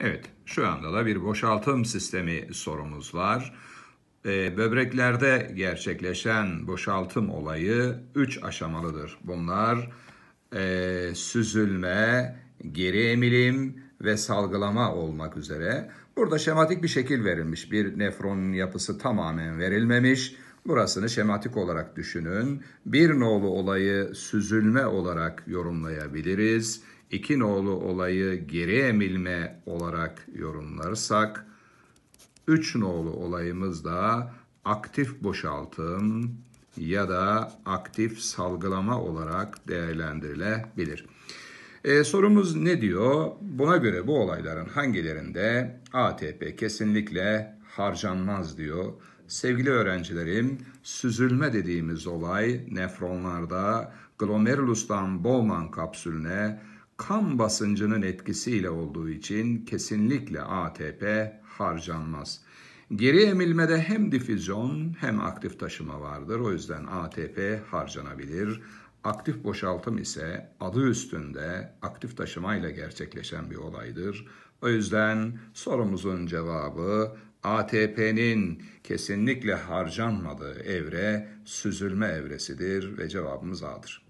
Evet, şu anda da bir boşaltım sistemi sorumuz var. E, böbreklerde gerçekleşen boşaltım olayı 3 aşamalıdır. Bunlar e, süzülme, geri emilim ve salgılama olmak üzere. Burada şematik bir şekil verilmiş. Bir nefronun yapısı tamamen verilmemiş Burasını şematik olarak düşünün. Bir nolu olayı süzülme olarak yorumlayabiliriz. İki nolu olayı geri emilme olarak yorumlarsak, üç nolu olayımız da aktif boşaltım ya da aktif salgılama olarak değerlendirilebilir. E, sorumuz ne diyor? Buna göre bu olayların hangilerinde ATP kesinlikle harcanmaz diyor. Sevgili öğrencilerim, süzülme dediğimiz olay nefronlarda glomerulustan Bowman kapsülüne kan basıncının etkisiyle olduğu için kesinlikle ATP harcanmaz. Geri emilmede hem difüzyon hem aktif taşıma vardır. O yüzden ATP harcanabilir. Aktif boşaltım ise adı üstünde aktif taşıma ile gerçekleşen bir olaydır. O yüzden sorumuzun cevabı ATP'nin kesinlikle harcanmadığı evre süzülme evresidir ve cevabımız A'dır.